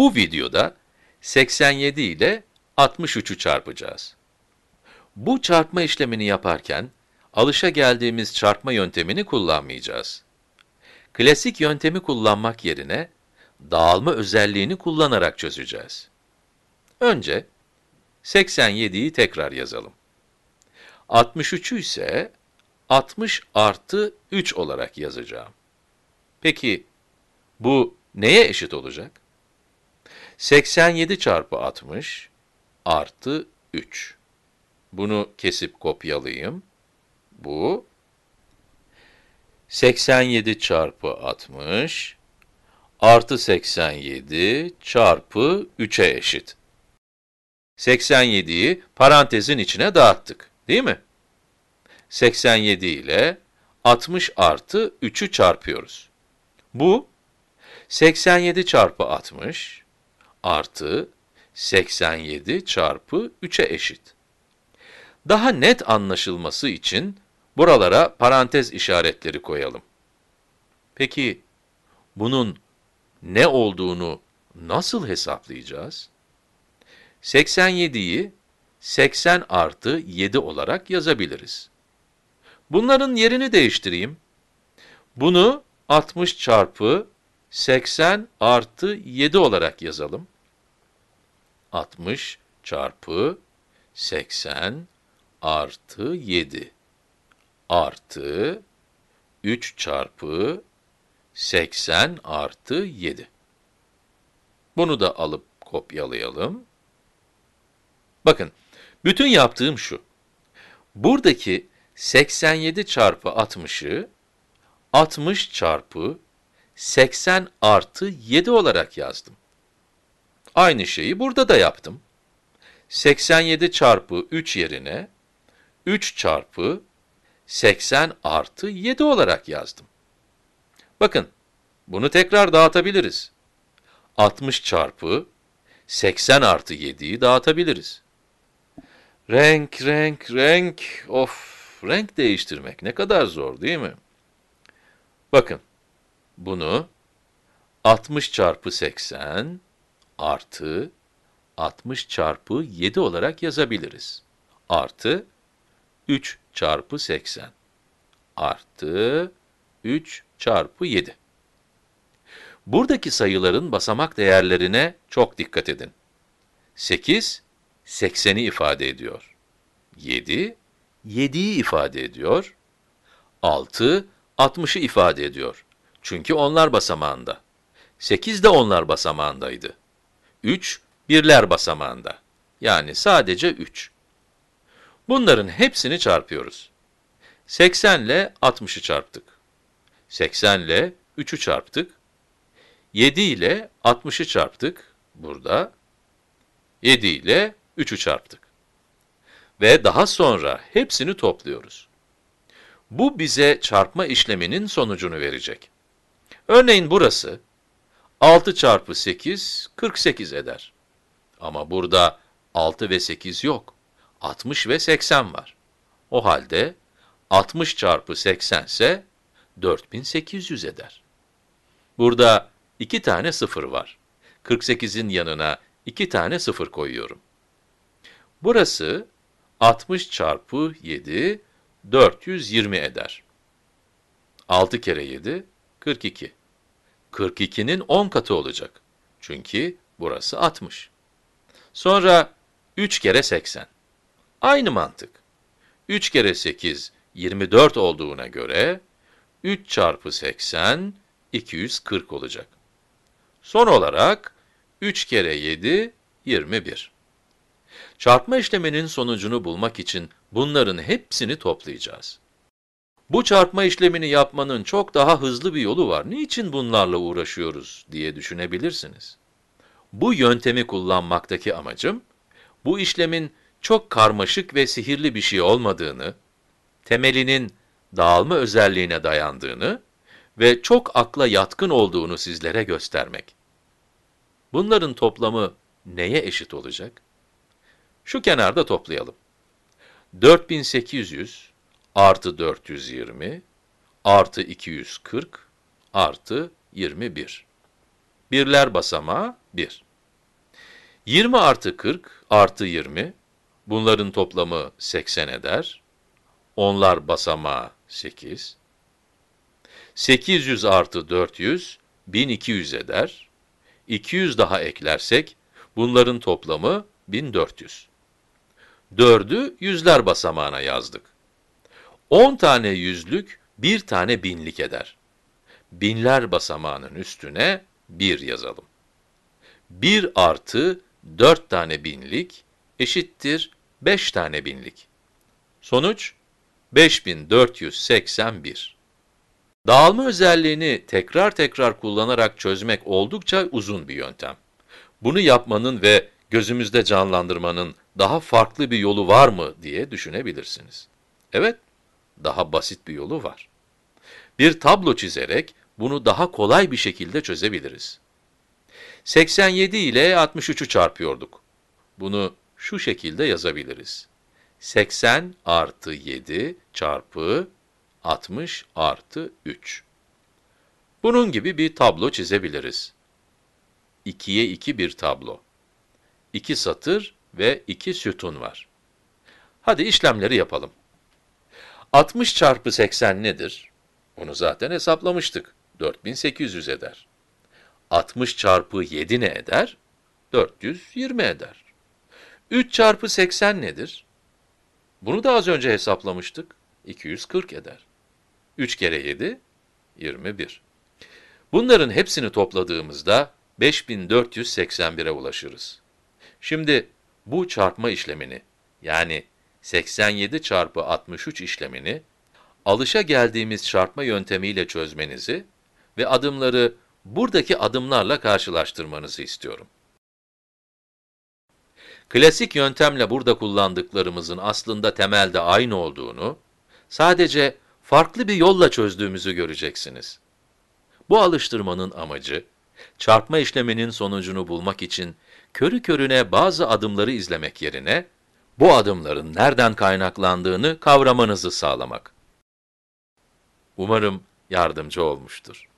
Bu videoda 87 ile 63'ü çarpacağız. Bu çarpma işlemini yaparken, alışa geldiğimiz çarpma yöntemini kullanmayacağız. Klasik yöntemi kullanmak yerine, dağılma özelliğini kullanarak çözeceğiz. Önce, 87'yi tekrar yazalım. 63'ü ise 60 artı 3 olarak yazacağım. Peki, bu neye eşit olacak? 87 çarpı 60 artı 3. Bunu kesip kopyalayayım. Bu 87 çarpı 60 artı 87 çarpı 3'e eşit. 87'yi parantezin içine dağıttık, değil mi? 87 ile 60 artı 3'ü çarpıyoruz. Bu, 87 çarpı 60 artı 87 çarpı 3'e eşit. Daha net anlaşılması için buralara parantez işaretleri koyalım. Peki bunun ne olduğunu nasıl hesaplayacağız? 87'yi 80 artı 7 olarak yazabiliriz. Bunların yerini değiştireyim. Bunu 60 çarpı 80 artı 7 olarak yazalım. 60 çarpı 80 artı 7 artı 3 çarpı 80 artı 7. Bunu da alıp kopyalayalım. Bakın, bütün yaptığım şu. Buradaki 87 çarpı 60'ı 60 çarpı 80 artı 7 olarak yazdım. Aynı şeyi burada da yaptım. 87 çarpı 3 yerine 3 çarpı 80 artı 7 olarak yazdım. Bakın, bunu tekrar dağıtabiliriz. 60 çarpı 80 artı 7'yi dağıtabiliriz. Renk, renk, renk, of, renk değiştirmek ne kadar zor değil mi? Bakın, bunu 60 çarpı 80 artı 60 çarpı 7 olarak yazabiliriz. Artı 3 çarpı 80 artı 3 çarpı 7. Buradaki sayıların basamak değerlerine çok dikkat edin. 8, 80'i ifade ediyor. 7, 7'yi ifade ediyor. 6, 60'ı ifade ediyor. Çünkü onlar basamağında. 8 de onlar basamağındaydı. 3, birler basamağında. Yani sadece 3. Bunların hepsini çarpıyoruz. 80 ile 60'ı çarptık. 80 ile 3'ü çarptık. 7 ile 60'ı çarptık burada. 7 ile 3'ü çarptık. Ve daha sonra hepsini topluyoruz. Bu bize çarpma işleminin sonucunu verecek. Örneğin burası 6 çarpı 8 48 eder. Ama burada 6 ve 8 yok. 60 ve 80 var. O halde 60 çarpı 80 ise 4800 eder. Burada 2 tane 0 var. 48'in yanına 2 tane 0 koyuyorum. Burası 60 çarpı 7, 420 eder. 6 kere 7, 42. 42'nin 10 katı olacak. Çünkü burası 60. Sonra 3 kere 80. Aynı mantık. 3 kere 8, 24 olduğuna göre 3 çarpı 80, 240 olacak. Son olarak 3 kere 7, 21. Çarpma işleminin sonucunu bulmak için bunların hepsini toplayacağız. Bu çarpma işlemini yapmanın çok daha hızlı bir yolu var. Niçin bunlarla uğraşıyoruz diye düşünebilirsiniz. Bu yöntemi kullanmaktaki amacım, bu işlemin çok karmaşık ve sihirli bir şey olmadığını, temelinin dağılma özelliğine dayandığını ve çok akla yatkın olduğunu sizlere göstermek. Bunların toplamı neye eşit olacak? Şu kenarda toplayalım. 4800 artı 420, artı 240, artı 21. Birler basamağı 1. 20 artı 40 artı 20, bunların toplamı 80 eder. Onlar basamağı 8. 800 artı 400, 1200 eder. 200 daha eklersek, bunların toplamı 1400. 4'ü yüzler basamağına yazdık. 10 tane yüzlük bir tane binlik eder. Binler basamağının üstüne 1 yazalım. 1 artı 4 tane binlik eşittir 5 tane binlik. Sonuç 5481. Dağılma özelliğini tekrar tekrar kullanarak çözmek oldukça uzun bir yöntem. Bunu yapmanın ve gözümüzde canlandırmanın daha farklı bir yolu var mı diye düşünebilirsiniz. Evet, daha basit bir yolu var. Bir tablo çizerek bunu daha kolay bir şekilde çözebiliriz. 87 ile 63'ü çarpıyorduk. Bunu şu şekilde yazabiliriz. 80 artı 7 çarpı 60 artı 3. Bunun gibi bir tablo çizebiliriz. 2'ye 2 bir tablo. 2 satır ve 2 sütun var. Hadi işlemleri yapalım. 60 çarpı 80 nedir? Onu zaten hesaplamıştık. 4800 eder. 60 çarpı 7 ne eder? 420 eder. 3 çarpı 80 nedir? Bunu da az önce hesaplamıştık. 240 eder. 3 kere 7, 21. Bunların hepsini topladığımızda 5481'e ulaşırız. Şimdi bu çarpma işlemini yani 87 çarpı 63 işlemini, alışa geldiğimiz çarpma yöntemiyle çözmenizi ve adımları buradaki adımlarla karşılaştırmanızı istiyorum. Klasik yöntemle burada kullandıklarımızın aslında temelde aynı olduğunu, sadece farklı bir yolla çözdüğümüzü göreceksiniz. Bu alıştırmanın amacı, çarpma işleminin sonucunu bulmak için körü körüne bazı adımları izlemek yerine, bu adımların nereden kaynaklandığını kavramanızı sağlamak. Umarım yardımcı olmuştur.